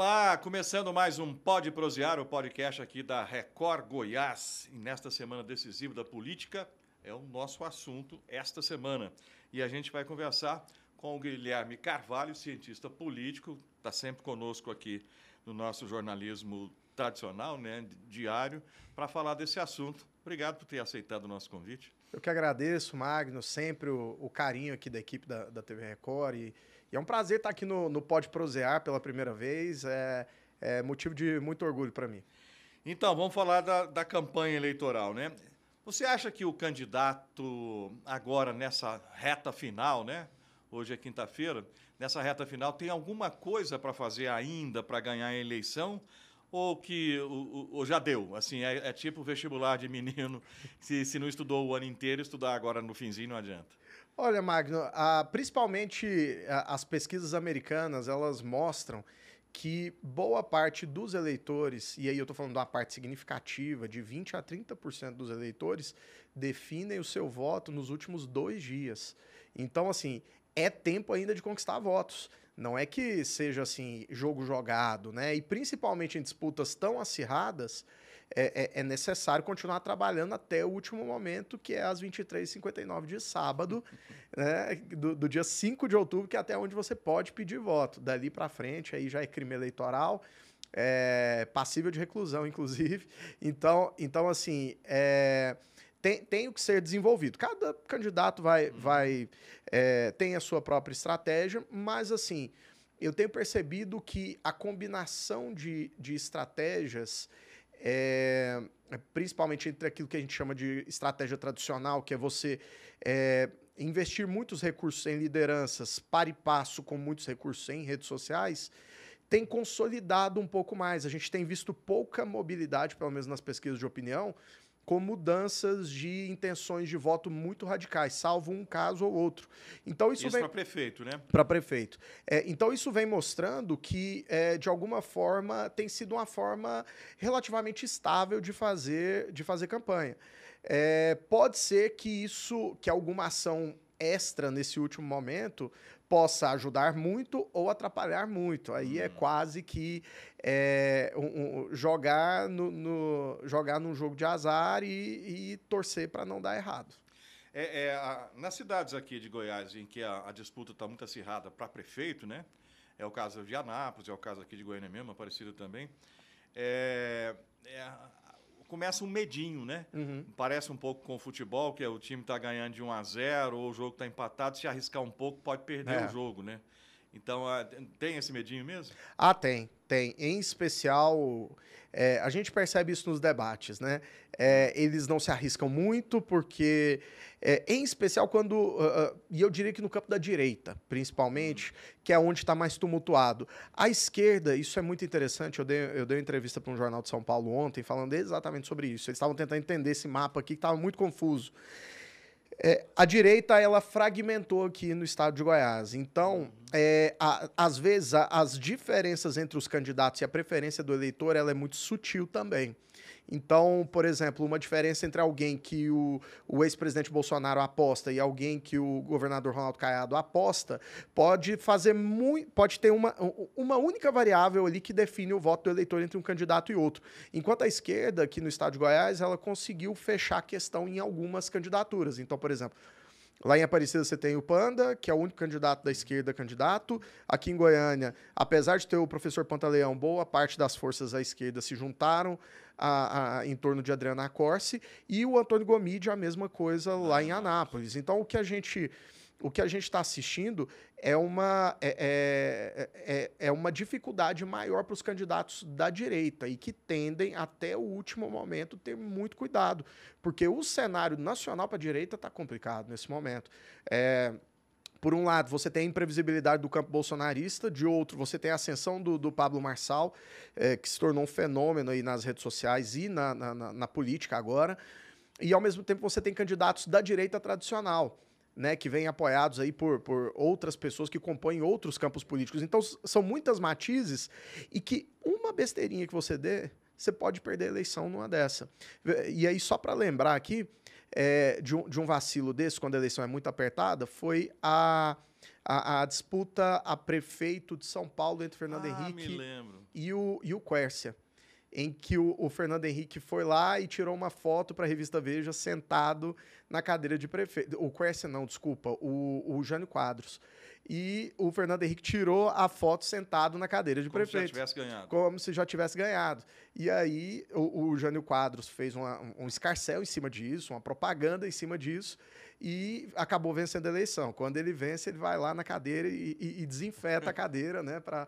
Olá, começando mais um Pode Prosear, o podcast aqui da Record Goiás. E nesta semana decisiva da política é o nosso assunto esta semana. E a gente vai conversar com o Guilherme Carvalho, cientista político, está sempre conosco aqui no nosso jornalismo tradicional, né, diário, para falar desse assunto. Obrigado por ter aceitado o nosso convite. Eu que agradeço, Magno, sempre o, o carinho aqui da equipe da, da TV Record. E, e, é um prazer estar aqui no, no Pode Prosear pela primeira vez. É, é motivo de muito orgulho para mim. Então, vamos falar da, da campanha eleitoral, né? Você acha que o candidato, agora nessa reta final, né? Hoje é quinta-feira, nessa reta final, tem alguma coisa para fazer ainda para ganhar a eleição? ou que ou, ou já deu? Assim, é, é tipo vestibular de menino, se, se não estudou o ano inteiro, estudar agora no finzinho não adianta. Olha, Magno, principalmente as pesquisas americanas, elas mostram que boa parte dos eleitores, e aí eu estou falando de uma parte significativa, de 20 a 30% dos eleitores, definem o seu voto nos últimos dois dias. Então, assim, é tempo ainda de conquistar votos. Não é que seja assim, jogo jogado, né? E principalmente em disputas tão acirradas, é, é, é necessário continuar trabalhando até o último momento, que é às 23h59 de sábado, né? Do, do, dia 5 de outubro, que é até onde você pode pedir voto. Dali para frente, aí já é crime eleitoral, é passível de reclusão, inclusive. Então, então assim, é tem, tem o que ser desenvolvido. Cada candidato vai, uhum. vai é, tem a sua própria estratégia, mas assim, eu tenho percebido que a combinação de, de estratégias, é, principalmente entre aquilo que a gente chama de estratégia tradicional, que é você é, investir muitos recursos em lideranças, para e passo com muitos recursos em redes sociais, tem consolidado um pouco mais. A gente tem visto pouca mobilidade, pelo menos nas pesquisas de opinião, com mudanças de intenções de voto muito radicais, salvo um caso ou outro. Então isso, isso vem para prefeito, né? Para prefeito. É, então isso vem mostrando que é, de alguma forma tem sido uma forma relativamente estável de fazer de fazer campanha. É, pode ser que isso, que alguma ação extra nesse último momento possa ajudar muito ou atrapalhar muito. Aí é hum. quase que é, um, um, jogar, no, no, jogar num jogo de azar e, e torcer para não dar errado. É, é a, nas cidades aqui de Goiás, em que a, a disputa está muito acirrada para prefeito, né? É o caso de Anápolis, é o caso aqui de Goiânia mesmo, Aparecido é também. É, é, começa um medinho, né? Uhum. Parece um pouco com o futebol, que é o time está ganhando de 1 a 0 ou o jogo está empatado, se arriscar um pouco pode perder é. o jogo, né? Então, ah, tem esse medinho mesmo? Ah, tem, tem. Em especial, é, a gente percebe isso nos debates, né? É, eles não se arriscam muito, porque, é, em especial quando. Uh, uh, e eu diria que no campo da direita, principalmente, uhum. que é onde está mais tumultuado. A esquerda, isso é muito interessante. Eu dei, eu dei uma entrevista para um jornal de São Paulo ontem falando exatamente sobre isso. Eles estavam tentando entender esse mapa aqui que estava muito confuso. É, a direita ela fragmentou aqui no estado de Goiás. Então, é, a, às vezes, a, as diferenças entre os candidatos e a preferência do eleitor ela é muito sutil também. Então, por exemplo, uma diferença entre alguém que o, o ex-presidente Bolsonaro aposta e alguém que o governador Ronaldo Caiado aposta pode fazer muito. pode ter uma, uma única variável ali que define o voto do eleitor entre um candidato e outro. Enquanto a esquerda, aqui no estado de Goiás, ela conseguiu fechar a questão em algumas candidaturas. Então, por exemplo, Lá em Aparecida você tem o Panda, que é o único candidato da esquerda candidato. Aqui em Goiânia, apesar de ter o professor Pantaleão, boa parte das forças à esquerda se juntaram a, a, em torno de Adriana Corse. E o Antônio Gomide, a mesma coisa lá em Anápolis. Então, o que a gente o que a gente está assistindo é uma, é, é, é uma dificuldade maior para os candidatos da direita e que tendem, até o último momento, ter muito cuidado, porque o cenário nacional para a direita está complicado nesse momento. É, por um lado, você tem a imprevisibilidade do campo bolsonarista, de outro, você tem a ascensão do, do Pablo Marçal, é, que se tornou um fenômeno aí nas redes sociais e na, na, na política agora. E, ao mesmo tempo, você tem candidatos da direita tradicional né, que vêm apoiados aí por, por outras pessoas que compõem outros campos políticos. Então, são muitas matizes e que uma besteirinha que você dê, você pode perder a eleição numa dessa. E aí, só para lembrar aqui, é, de, um, de um vacilo desse, quando a eleição é muito apertada, foi a, a, a disputa a prefeito de São Paulo entre Fernando ah, Henrique e o, e o Quércia em que o, o, Fernando Henrique foi lá e tirou uma foto para a revista Veja sentado na cadeira de prefeito. O Quercia, não, desculpa, o, o Jânio Quadros. E o Fernando Henrique tirou a foto sentado na cadeira de como prefeito. Como se já tivesse ganhado. Como se já tivesse ganhado. E aí o, o Jânio Quadros fez uma, um escarcel em cima disso, uma propaganda em cima disso e acabou vencendo a eleição. Quando ele vence, ele vai lá na cadeira e, e, e desinfeta a cadeira, né, Para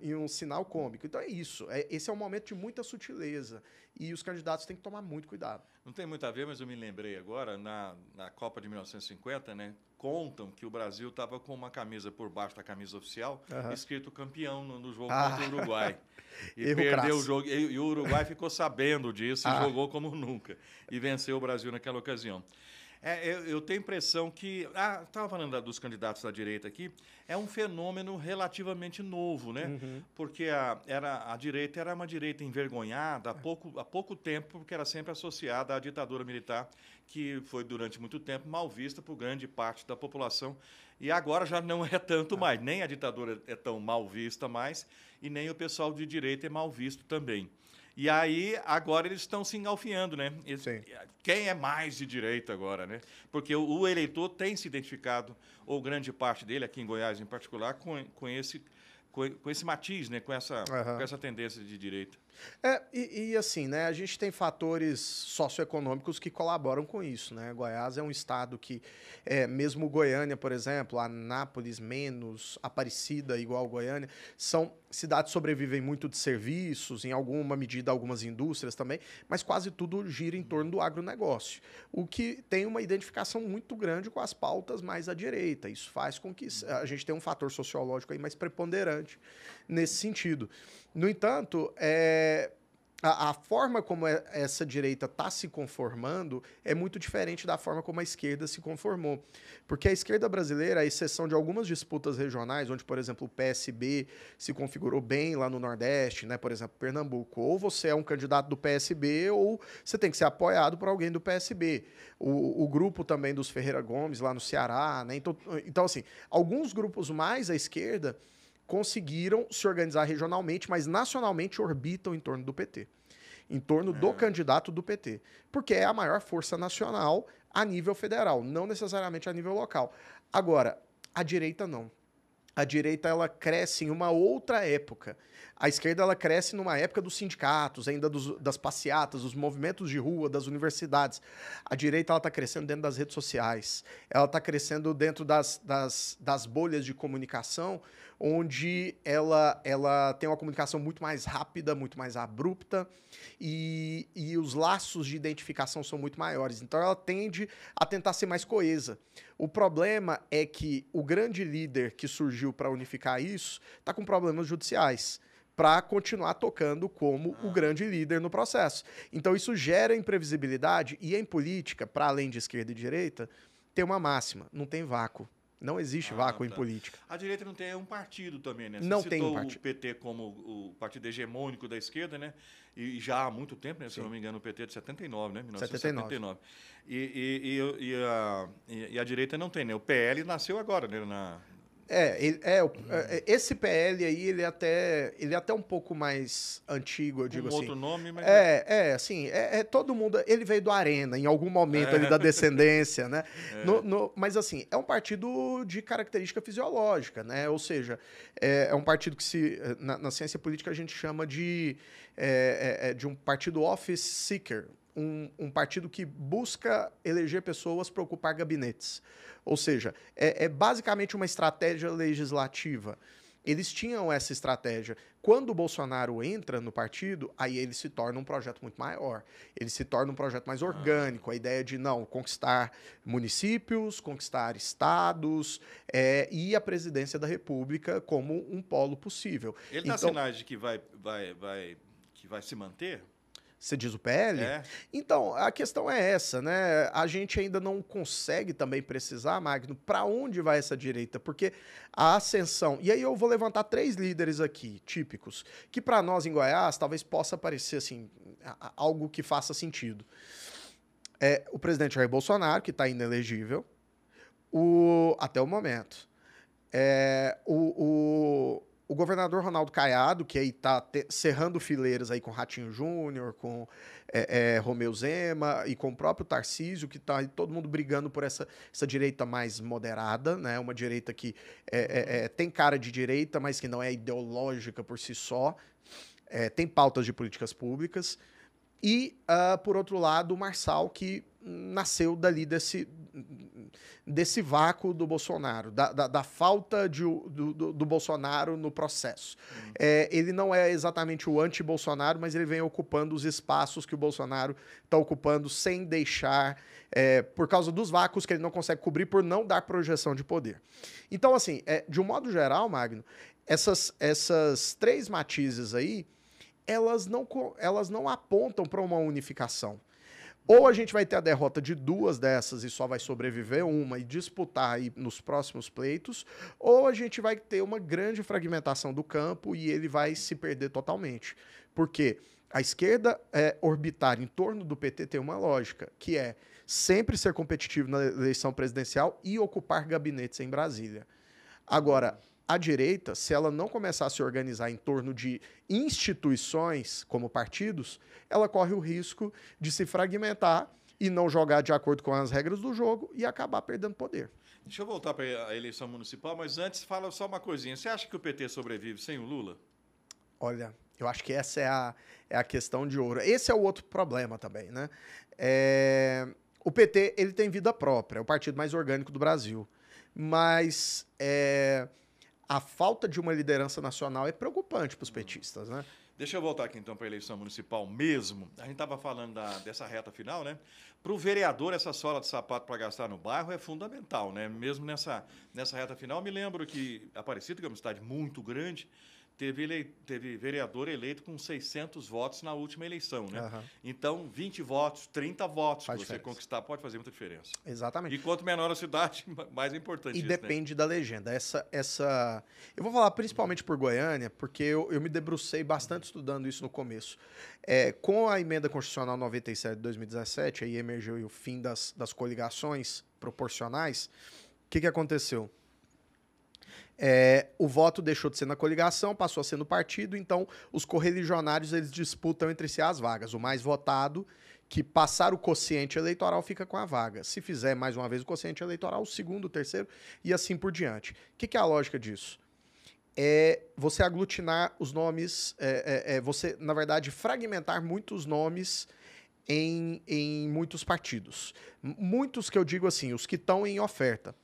em um sinal cômico. Então é isso. É, esse é um momento de muita sutileza e os candidatos têm que tomar muito cuidado. Não tem muito a ver, mas eu me lembrei agora, na, na Copa de 1950, né, contam que o Brasil estava com uma camisa por baixo da camisa oficial, uhum. escrito campeão no, no jogo ah. contra o Uruguai. E Erro perdeu crasso. o jogo. E, e, o Uruguai ficou sabendo disso ah. e jogou como nunca. E venceu o Brasil naquela ocasião. É, eu, eu, tenho a impressão que. Ah, estava falando dos candidatos da direita aqui, é um fenômeno relativamente novo, né? Uhum. Porque a, era, a direita era uma direita envergonhada há é. pouco, há pouco tempo, porque era sempre associada à ditadura militar, que foi durante muito tempo mal vista por grande parte da população. E agora já não é tanto é. mais. Nem a ditadura é tão mal vista mais, e nem o pessoal de direita é mal visto também. E aí, agora eles estão se engalfiando, né? Eles, quem é mais de direita agora, né? Porque o, o, eleitor tem se identificado, ou grande parte dele, aqui em Goiás em particular, com, com, esse, com, com esse matiz, né? com, essa, uhum. com essa tendência de direita. É, e, e, assim, né, a gente tem fatores socioeconômicos que colaboram com isso, né? Goiás é um estado que, é, mesmo Goiânia, por exemplo, Anápolis, menos, Aparecida, igual Goiânia, são cidades sobrevivem muito de serviços, em alguma medida algumas indústrias também, mas quase tudo gira em torno do agronegócio, o que tem uma identificação muito grande com as pautas mais à direita. Isso faz com que a gente tenha um fator sociológico aí mais preponderante nesse sentido. No entanto, é, a, a, forma como é, essa direita está se conformando é muito diferente da forma como a esquerda se conformou. Porque a esquerda brasileira, à exceção de algumas disputas regionais, onde, por exemplo, o PSB se configurou bem lá no Nordeste, né? por exemplo, Pernambuco, ou você é um candidato do PSB ou você tem que ser apoiado por alguém do PSB. O, o grupo também dos Ferreira Gomes lá no Ceará. Né? Então, então, assim, alguns grupos mais à esquerda conseguiram se organizar regionalmente, mas nacionalmente orbitam em torno do PT. Em torno é. do candidato do PT. Porque é a maior força nacional a nível federal, não necessariamente a nível local. Agora, a direita não a direita ela cresce em uma outra época. A esquerda ela cresce numa época dos sindicatos, ainda dos, das passeatas, dos movimentos de rua, das universidades. A direita ela está crescendo dentro das redes sociais. Ela está crescendo dentro das, das, das bolhas de comunicação, onde ela, ela tem uma comunicação muito mais rápida, muito mais abrupta, e, e os laços de identificação são muito maiores. Então ela tende a tentar ser mais coesa. O problema é que o grande líder que surgiu surgiu para unificar isso, está com problemas judiciais para continuar tocando como ah. o grande líder no processo. Então isso gera imprevisibilidade e em política, para além de esquerda e direita, tem uma máxima, não tem vácuo. Não existe ah, vácuo tá. em política. A direita não tem um partido também, né? Você não tem um partido. o PT como o partido hegemônico da esquerda, né? E já há muito tempo, né? se não me engano, o PT é de 79, né? 1979. 79. E, e, e, e, a, e, a direita não tem, né? O PL nasceu agora, né? Na, é, é, é, é, esse PL aí, ele é até, ele é até um pouco mais antigo, eu digo um assim. outro nome, mas... É, é, é assim, é, é, todo mundo... Ele veio do Arena, em algum momento ali da é. descendência, né? No, no, mas, assim, é um partido de característica fisiológica, né? Ou seja, é, um partido que se... Na, na, ciência política a gente chama de, de um partido office seeker, um, um, partido que busca eleger pessoas para ocupar gabinetes. Ou seja, é, é, basicamente uma estratégia legislativa. Eles tinham essa estratégia. Quando o Bolsonaro entra no partido, aí ele se torna um projeto muito maior. Ele se torna um projeto mais orgânico. A ideia de, não, conquistar municípios, conquistar estados é, e a presidência da República como um polo possível. Ele então, dá sinais de que vai, vai, vai, que vai se manter? Você diz o PL? É. Então, a questão é essa, né? A gente ainda não consegue também precisar, Magno, para onde vai essa direita? Porque a ascensão. E aí eu vou levantar três líderes aqui, típicos, que para nós em Goiás talvez possa parecer assim algo que faça sentido. É o presidente Jair Bolsonaro, que está inelegível, o... até o momento. É, o, o o governador Ronaldo Caiado, que aí está cerrando fileiras aí com Ratinho Júnior, com é, é, Romeu Zema e com o próprio Tarcísio, que está todo mundo brigando por essa, essa direita mais moderada, né? uma direita que é, é, é tem cara de direita, mas que não é ideológica por si só, é, tem pautas de políticas públicas. E, uh, por outro lado, o Marçal, que nasceu dali desse, desse vácuo do Bolsonaro, da, da, da falta de, do, do, Bolsonaro no processo. Uhum. É, ele não é exatamente o anti-Bolsonaro, mas ele vem ocupando os espaços que o Bolsonaro está ocupando sem deixar, é, por causa dos vácuos que ele não consegue cobrir por não dar projeção de poder. Então, assim, é, de um modo geral, Magno, essas, essas três matizes aí, elas não, elas não apontam para uma unificação ou a gente vai ter a derrota de duas dessas e só vai sobreviver uma e disputar aí nos próximos pleitos, ou a gente vai ter uma grande fragmentação do campo e ele vai se perder totalmente. Porque a esquerda é, orbitar em torno do PT tem uma lógica, que é sempre ser competitivo na eleição presidencial e ocupar gabinetes em Brasília. Agora, a direita, se ela não começar a se organizar em torno de instituições, como partidos, ela corre o risco de se fragmentar e não jogar de acordo com as regras do jogo e acabar perdendo poder. Deixa eu voltar para a eleição municipal, mas antes fala só uma coisinha. Você acha que o PT sobrevive sem o Lula? Olha, eu acho que essa é a, é a questão de ouro. Esse é o outro problema também, né? É, o PT ele tem vida própria, é o partido mais orgânico do Brasil. Mas é, a falta de uma liderança nacional é preocupante para os hum. petistas, né? Deixa eu voltar aqui então para a eleição municipal mesmo. A gente estava falando da, dessa reta final, né? Para o vereador, essa sola de sapato para gastar no bairro é fundamental, né? Mesmo nessa, nessa reta final, eu me lembro que Aparecida, que é uma cidade muito grande, teve, ele, teve vereador eleito com 600 votos na última eleição, né? Uhum. Então, 20 votos, 30 votos faz que você conquistar pode fazer muita diferença. Exatamente. E quanto menor a cidade, mais é importante. E isso, né? depende né? da legenda. Essa, essa, eu vou falar principalmente por Goiânia, porque eu, eu me debrucei bastante estudando isso no começo. É, com a emenda constitucional 97 de 2017, aí emergiu o fim das, das coligações proporcionais. O que, que aconteceu? É, o voto deixou de ser na coligação, passou a ser no partido, então os correligionários eles disputam entre si as vagas. O mais votado, que passar o quociente eleitoral, fica com a vaga. Se fizer mais uma vez o quociente eleitoral, o segundo, o terceiro e assim por diante. O que, que, é a lógica disso? É você aglutinar os nomes, é, é, é você, na verdade, fragmentar muitos nomes em, em muitos partidos. Muitos que eu digo assim, os que estão em oferta.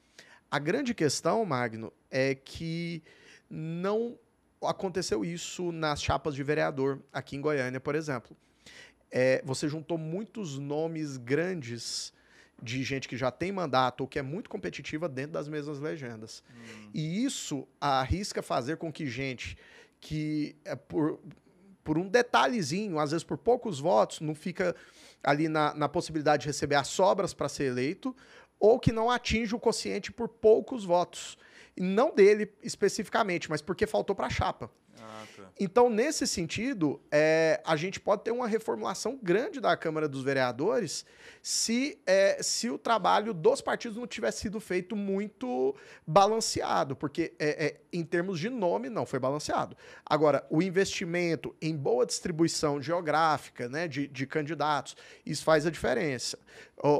A grande questão, Magno, é que não aconteceu isso nas chapas de vereador aqui em Goiânia, por exemplo. É, você juntou muitos nomes grandes de gente que já tem mandato ou que é muito competitiva dentro das mesmas legendas. Hum. E isso arrisca fazer com que gente que é por, por um detalhezinho, às vezes por poucos votos, não fica ali na, na possibilidade de receber as sobras para ser eleito, ou que não atinge o quociente por poucos votos. Não dele especificamente, mas porque faltou para a chapa. Ah, tá. Então, nesse sentido, é, a gente pode ter uma reformulação grande da Câmara dos Vereadores se, é, se o trabalho dos partidos não tivesse sido feito muito balanceado, porque é, é, em termos de nome não foi balanceado. Agora, o investimento em boa distribuição geográfica né, de, de candidatos, isso faz a diferença.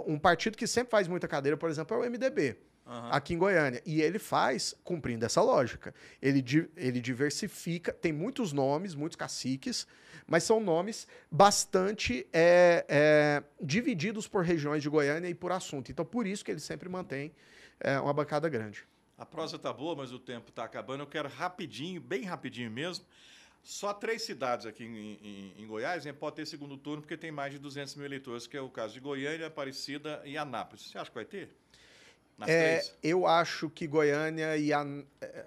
Um partido que sempre faz muita cadeira, por exemplo, é o MDB. Uhum. aqui em Goiânia. E ele faz cumprindo essa lógica. Ele, di ele diversifica tem muitos nomes, muitos caciques, mas são nomes bastante é, é, divididos por regiões de Goiânia e por assunto. Então, por isso que ele sempre mantém é, uma bancada grande. A prosa está boa, mas o tempo está acabando. Eu quero rapidinho, bem rapidinho mesmo. Só três cidades aqui em, em, em Goiás né, pode ter segundo turno, porque tem mais de 200 mil eleitores, que é o caso de Goiânia, Aparecida e Anápolis. Você acha que vai ter? Nas é, três? Eu acho que Goiânia e Anápolis. É,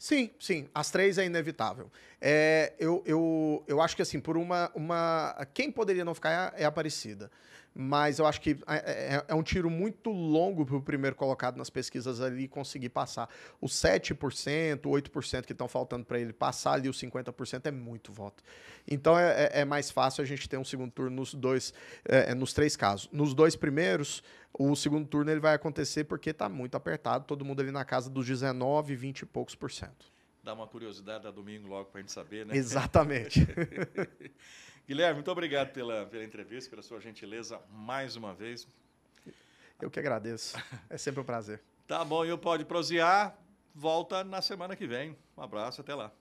Sim, sim. As três é inevitável. É, eu, eu, eu acho que, assim, por uma, uma. Quem poderia não ficar é a é Aparecida mas eu acho que é, é, é, é um tiro muito longo para o primeiro colocado nas pesquisas ali conseguir passar. Os 7%, 8% que estão faltando para ele passar ali, os 50% é muito voto. Então é, é, é, mais fácil a gente ter um segundo turno nos dois, é, nos três casos. Nos dois primeiros, o segundo turno ele vai acontecer porque está muito apertado, todo mundo ali na casa dos 19, 20 e poucos por cento. Dá uma curiosidade a domingo logo para a gente saber, né? Exatamente. Guilherme, muito obrigado pela, pela entrevista, pela sua gentileza mais uma vez. Eu que agradeço. É sempre um prazer. tá bom, e o Pode Prosear volta na semana que vem. Um abraço, até lá.